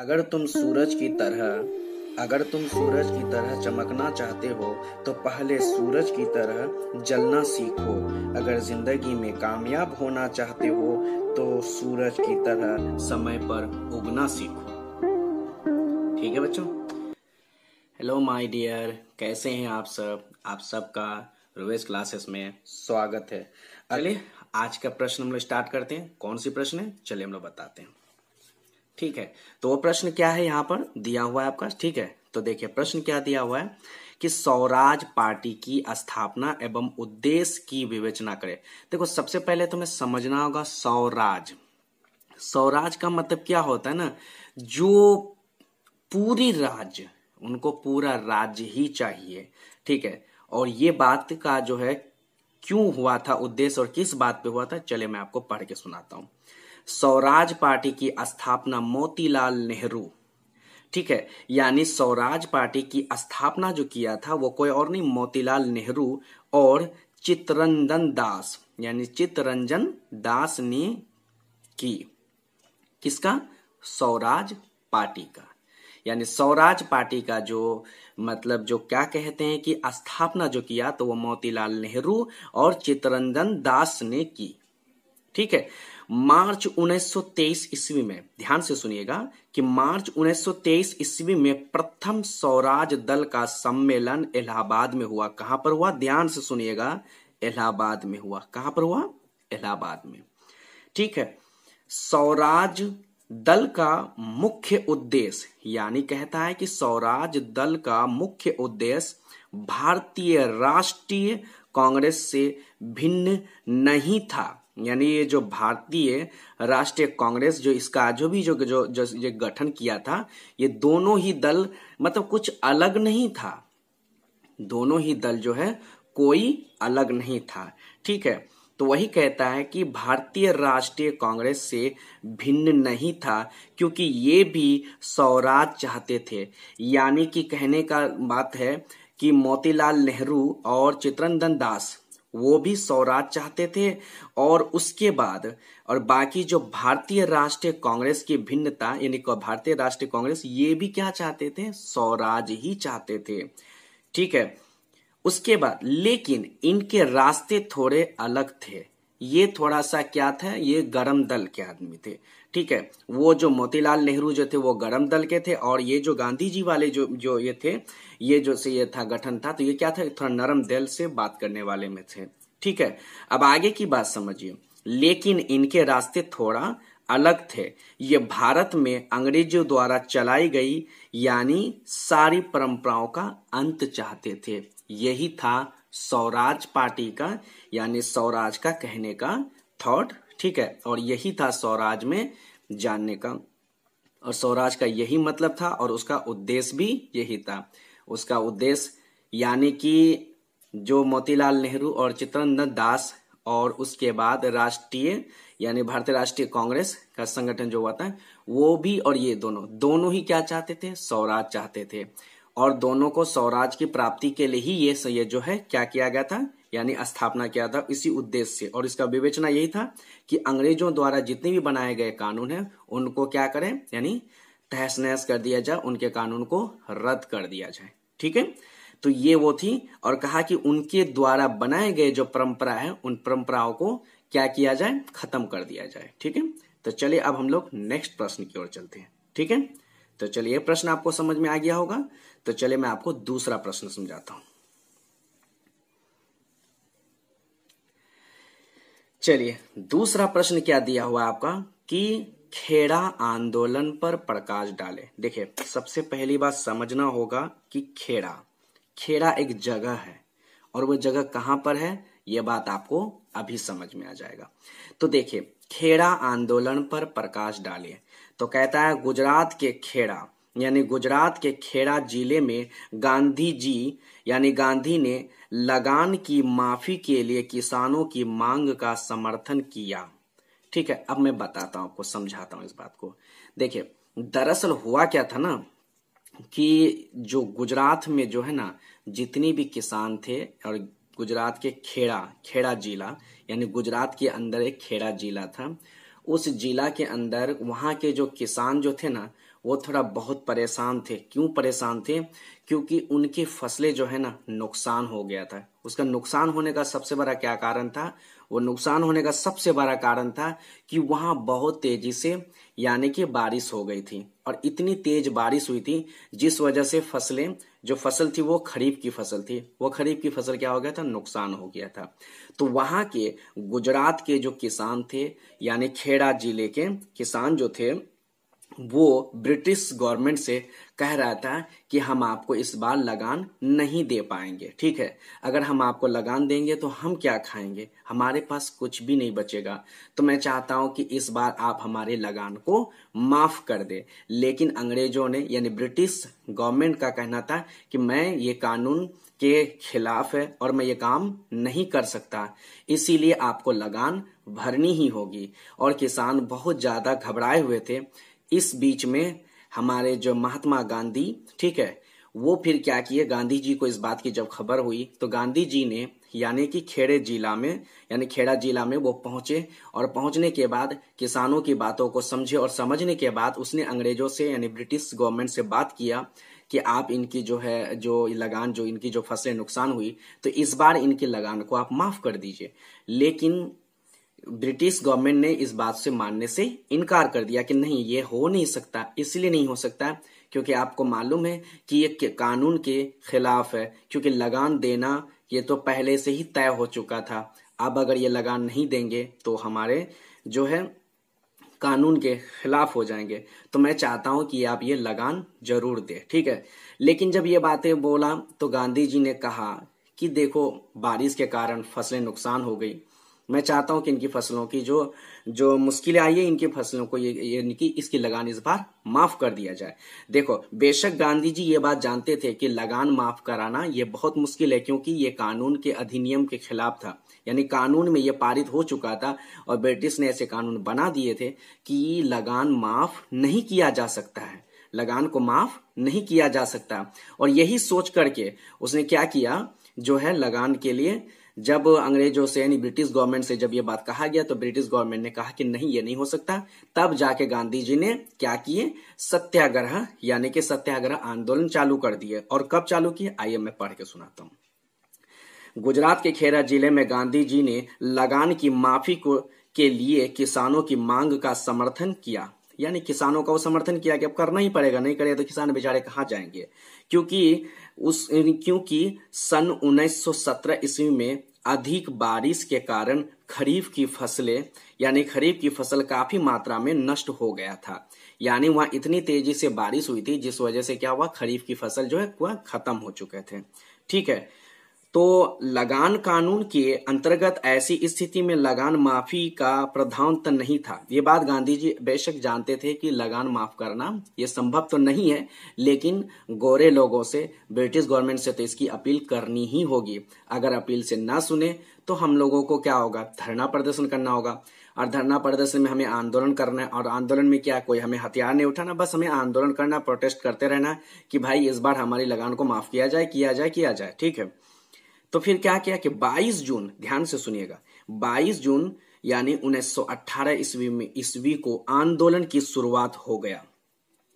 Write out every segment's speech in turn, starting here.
अगर तुम सूरज की तरह अगर तुम सूरज की तरह चमकना चाहते हो तो पहले सूरज की तरह जलना सीखो अगर जिंदगी में कामयाब होना चाहते हो तो सूरज की तरह समय पर उगना सीखो ठीक है बच्चों हेलो माय डियर कैसे हैं आप सब आप सबका रोवेज क्लासेस में स्वागत है चलिए आज का प्रश्न हम लोग स्टार्ट करते हैं कौन सी प्रश्न है चलिए हम लोग बताते हैं ठीक है तो वो प्रश्न क्या है यहाँ पर दिया हुआ है आपका ठीक है तो देखिए प्रश्न क्या दिया हुआ है कि स्वराज पार्टी की स्थापना एवं उद्देश्य की विवेचना करें देखो सबसे पहले तो मैं समझना होगा स्वराज स्वराज का मतलब क्या होता है ना जो पूरी राज्य उनको पूरा राज्य ही चाहिए ठीक है और ये बात का जो है क्यों हुआ था उद्देश्य और किस बात पे हुआ था चले मैं आपको पढ़ के सुनाता हूं स्वराज पार्टी की स्थापना मोतीलाल नेहरू ठीक है यानी स्वराज पार्टी की स्थापना जो किया था वो कोई और नहीं मोतीलाल नेहरू और चित्रंजन दास यानी चित्रंजन दास ने की किसका स्वराज पार्टी का यानी स्वराज पार्टी का जो मतलब जो क्या कहते हैं कि स्थापना जो किया तो वो मोतीलाल नेहरू और चित्रंजन दास ने की ठीक है मार्च 1923 ईस्वी में ध्यान से सुनिएगा कि मार्च 1923 ईस्वी में प्रथम स्वराज दल का सम्मेलन इलाहाबाद में हुआ कहां पर हुआ ध्यान से सुनिएगा इलाहाबाद में हुआ कहां पर हुआ इलाहाबाद में ठीक है स्वराज दल का मुख्य उद्देश्य यानी कहता है कि स्वराज दल का मुख्य उद्देश्य भारतीय राष्ट्रीय कांग्रेस से भिन्न नहीं था यानी ये जो भारतीय राष्ट्रीय कांग्रेस जो इसका जो भी जो जो, जो ये गठन किया था ये दोनों ही दल मतलब कुछ अलग नहीं था दोनों ही दल जो है कोई अलग नहीं था ठीक है तो वही कहता है कि भारतीय राष्ट्रीय कांग्रेस से भिन्न नहीं था क्योंकि ये भी स्वराज चाहते थे यानी कि कहने का बात है कि मोतीलाल नेहरू और चित्रंदन दास वो भी स्वराज चाहते थे और उसके बाद और बाकी जो भारतीय राष्ट्रीय कांग्रेस की भिन्नता यानी भारतीय राष्ट्रीय कांग्रेस ये भी क्या चाहते थे स्वराज ही चाहते थे ठीक है उसके बाद लेकिन इनके रास्ते थोड़े अलग थे ये थोड़ा सा क्या था ये गरम दल के आदमी थे ठीक है वो जो मोतीलाल नेहरू जो थे वो गरम दल के थे और ये जो गांधी जी वाले जो जो ये थे ये जो से ये था गठन था तो ये क्या था थोड़ा नरम दल से बात करने वाले में थे ठीक है अब आगे की बात समझिए लेकिन इनके रास्ते थोड़ा अलग थे ये भारत में अंग्रेजों द्वारा चलाई गई यानी सारी परंपराओं का अंत चाहते थे यही था स्वराज पार्टी का यानी स्वराज का कहने का थॉट ठीक है और यही था स्वराज में जानने का और स्वराज का यही मतलब था और उसका उद्देश्य भी यही था उसका उद्देश्य यानी कि जो मोतीलाल नेहरू और चित्रन दास और उसके बाद राष्ट्रीय यानी भारतीय राष्ट्रीय कांग्रेस का संगठन जो हुआ था वो भी और ये दोनों दोनों ही क्या चाहते थे स्वराज चाहते थे और दोनों को स्वराज की प्राप्ति के लिए ही ये ये जो है क्या किया गया था यानी स्थापना किया था इसी उद्देश्य से और इसका विवेचना यही था कि अंग्रेजों द्वारा जितने भी बनाए गए कानून हैं उनको क्या करें यानी तहस नहस कर दिया जाए उनके कानून को रद्द कर दिया जाए ठीक है तो ये वो थी और कहा कि उनके द्वारा बनाए गए जो परंपरा है उन परंपराओं को क्या किया जाए खत्म कर दिया जाए ठीक है तो चलिए अब हम लोग नेक्स्ट प्रश्न की ओर चलते हैं ठीक है तो चलिए प्रश्न आपको समझ में आ गया होगा तो चलिए मैं आपको दूसरा प्रश्न समझाता हूं चलिए दूसरा प्रश्न क्या दिया हुआ आपका कि खेड़ा आंदोलन पर प्रकाश डाले देखिए सबसे पहली बात समझना होगा कि खेड़ा खेड़ा एक जगह है और वह जगह कहां पर है यह बात आपको अभी समझ में आ जाएगा तो देखिए खेड़ा आंदोलन पर प्रकाश डालिए तो कहता है गुजरात के खेड़ा यानी गुजरात के खेड़ा जिले में गांधी जी यानी गांधी ने लगान की माफी के लिए किसानों की मांग का समर्थन किया ठीक है अब मैं बताता हूँ आपको समझाता हूँ इस बात को देखिए दरअसल हुआ क्या था ना कि जो गुजरात में जो है ना जितनी भी किसान थे और गुजरात के खेड़ा खेड़ा जिला यानी गुजरात के अंदर एक खेड़ा जिला था उस जिला के अंदर वहाँ के जो किसान जो थे ना वो थोड़ा बहुत परेशान थे क्यों परेशान थे क्योंकि उनकी फसलें जो है ना नुकसान हो गया था उसका नुकसान होने का सबसे बड़ा क्या कारण था वो नुकसान होने का सबसे बड़ा कारण था कि वहां बहुत तेजी से यानी कि बारिश हो गई थी और इतनी तेज बारिश हुई थी जिस वजह से फसलें जो फसल थी वो खरीफ की फसल थी वो खरीफ की फसल क्या हो गया था नुकसान हो गया था तो वहां के गुजरात के जो किसान थे यानी खेड़ा जिले के किसान जो थे वो ब्रिटिश गवर्नमेंट से कह रहा था कि हम आपको इस बार लगान नहीं दे पाएंगे ठीक है अगर हम आपको लगान देंगे तो हम क्या खाएंगे हमारे पास कुछ भी नहीं बचेगा तो मैं चाहता हूं कि इस बार आप हमारे लगान को माफ कर दे लेकिन अंग्रेजों ने यानी ब्रिटिश गवर्नमेंट का कहना था कि मैं ये कानून के खिलाफ है और मैं ये काम नहीं कर सकता इसीलिए आपको लगान भरनी ही होगी और किसान बहुत ज्यादा घबराए हुए थे इस बीच में हमारे जो महात्मा गांधी ठीक है वो फिर क्या किए गांधी जी को इस बात की जब खबर हुई तो गांधी जी ने यानी कि खेड़े जिला में यानी खेड़ा जिला में वो पहुंचे और पहुंचने के बाद किसानों की बातों को समझे और समझने के बाद उसने अंग्रेजों से यानी ब्रिटिश गवर्नमेंट से बात किया कि आप इनकी जो है जो लगान जो इनकी जो फसलें नुकसान हुई तो इस बार इनकी लगान को आप माफ कर दीजिए लेकिन ब्रिटिश गवर्नमेंट ने इस बात से मानने से इनकार कर दिया कि नहीं ये हो नहीं सकता इसलिए नहीं हो सकता क्योंकि आपको मालूम है कि ये कानून के खिलाफ है क्योंकि लगान देना ये तो पहले से ही तय हो चुका था अब अगर ये लगान नहीं देंगे तो हमारे जो है कानून के खिलाफ हो जाएंगे तो मैं चाहता हूं कि आप ये लगान जरूर दें ठीक है लेकिन जब ये बातें बोला तो गांधी जी ने कहा कि देखो बारिश के कारण फसलें नुकसान हो गई मैं चाहता हूं कि इनकी फसलों की जो जो मुश्किलें आई है इनकी फसलों को ये यानी कि इसकी लगान इस बार माफ कर दिया जाए देखो बेशक गांधी जी ये बात जानते थे कि लगान माफ कराना ये बहुत मुश्किल है क्योंकि ये कानून के अधिनियम के खिलाफ था यानी कानून में ये पारित हो चुका था और ब्रिटिश ने ऐसे कानून बना दिए थे कि लगान माफ नहीं किया जा सकता है लगान को माफ नहीं किया जा सकता और यही सोच करके उसने क्या किया जो है लगान के लिए जब अंग्रेजों से यानी ब्रिटिश गवर्नमेंट से जब ये बात कहा गया तो ब्रिटिश गवर्नमेंट ने कहा कि नहीं ये नहीं हो सकता तब जाके गांधी जी ने क्या किए सत्याग्रह यानी कि सत्याग्रह आंदोलन चालू कर दिए और कब चालू किए आइए मैं पढ़ के सुनाता हूँ गुजरात के खेरा जिले में गांधी जी ने लगान की माफी को के लिए किसानों की मांग का समर्थन किया यानी किसानों का वो समर्थन किया कि अब करना ही पड़ेगा नहीं करेगा तो किसान बेचारे कहाँ जाएंगे क्योंकि उस क्योंकि सन 1917 ईस्वी में अधिक बारिश के कारण खरीफ की फसलें यानी खरीफ की फसल काफी मात्रा में नष्ट हो गया था यानी वहां इतनी तेजी से बारिश हुई थी जिस वजह से क्या हुआ खरीफ की फसल जो है वह खत्म हो चुके थे ठीक है तो लगान कानून के अंतर्गत ऐसी स्थिति में लगान माफी का प्रावधान तो नहीं था ये बात गांधी जी बेशक जानते थे कि लगान माफ करना ये संभव तो नहीं है लेकिन गोरे लोगों से ब्रिटिश गवर्नमेंट से तो इसकी अपील करनी ही होगी अगर अपील से ना सुने तो हम लोगों को क्या होगा धरना प्रदर्शन करना होगा और धरना प्रदर्शन में हमें आंदोलन करना है और आंदोलन में क्या कोई हमें हथियार नहीं उठाना बस हमें आंदोलन करना प्रोटेस्ट करते रहना कि भाई इस बार हमारी लगान को माफ किया जाए किया जाए किया जाए ठीक है तो फिर क्या किया कि 22 जून ध्यान से सुनिएगा 22 जून यानी 1918 ईस्वी में ईस्वी को आंदोलन की शुरुआत हो गया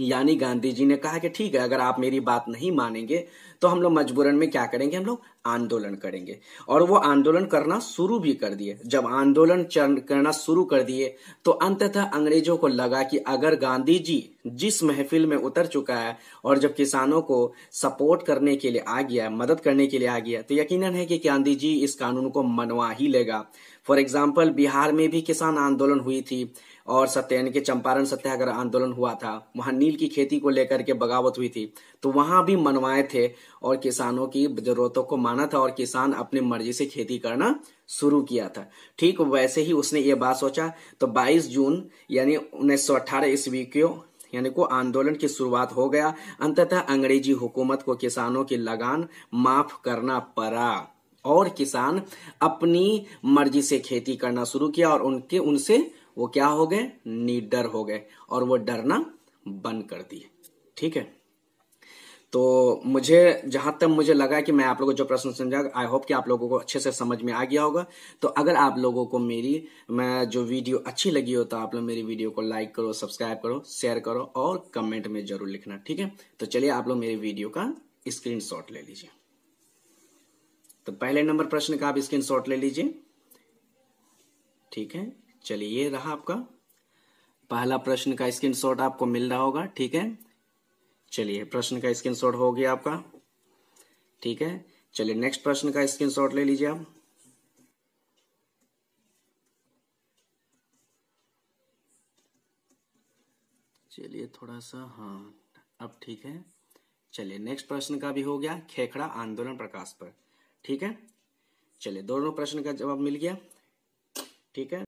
यानी गांधी जी ने कहा कि ठीक है अगर आप मेरी बात नहीं मानेंगे तो हम लोग मजबूरन में क्या करेंगे हम लोग आंदोलन करेंगे और वो आंदोलन करना शुरू भी कर दिए जब आंदोलन करना शुरू कर दिए तो अंततः अंग्रेजों को लगा कि अगर गांधी जी जिस महफिल में उतर चुका है और जब किसानों को सपोर्ट करने के लिए आ गया मदद करने के लिए आ गया तो यकीनन है कि गांधी जी इस कानून को मनवा ही लेगा फॉर एग्जाम्पल बिहार में भी किसान आंदोलन हुई थी और सत्य यानी कि चंपारण सत्याग्रह आंदोलन हुआ था वहां नील की खेती को लेकर के बगावत हुई थी तो वहां भी मनवाए थे और किसानों की जरूरतों को माना था और किसान अपनी मर्जी से खेती करना शुरू किया था ठीक वैसे ही उसने ये बात सोचा तो 22 जून यानी 1918 ईस्वी को यानी को आंदोलन की शुरुआत हो गया अंततः अंग्रेजी हुकूमत को किसानों की लगान माफ करना पड़ा और किसान अपनी मर्जी से खेती करना शुरू किया और उनके उनसे वो क्या हो गए निडर हो गए और वो डरना बंद कर दिए ठीक है तो मुझे जहां तक मुझे लगा कि मैं आप लोगों को जो प्रश्न समझा आई होप कि आप लोगों को अच्छे से समझ में आ गया होगा तो अगर आप लोगों को मेरी मैं जो वीडियो अच्छी लगी हो तो आप लोग मेरी वीडियो को लाइक करो सब्सक्राइब करो शेयर करो और कमेंट में जरूर लिखना ठीक है तो चलिए आप लोग मेरी वीडियो का स्क्रीन ले लीजिए तो पहले नंबर प्रश्न का आप स्क्रीन ले लीजिए ठीक है चलिए ये रहा आपका पहला प्रश्न का स्क्रीनशॉट आपको मिल रहा होगा ठीक है चलिए प्रश्न का स्क्रीनशॉट हो गया आपका ठीक है चलिए नेक्स्ट प्रश्न का स्क्रीनशॉट ले लीजिए आप चलिए थोड़ा सा हाँ अब ठीक है चलिए नेक्स्ट प्रश्न का भी हो गया खेखड़ा आंदोलन प्रकाश पर ठीक है चलिए दोनों प्रश्न का जवाब मिल गया ठीक है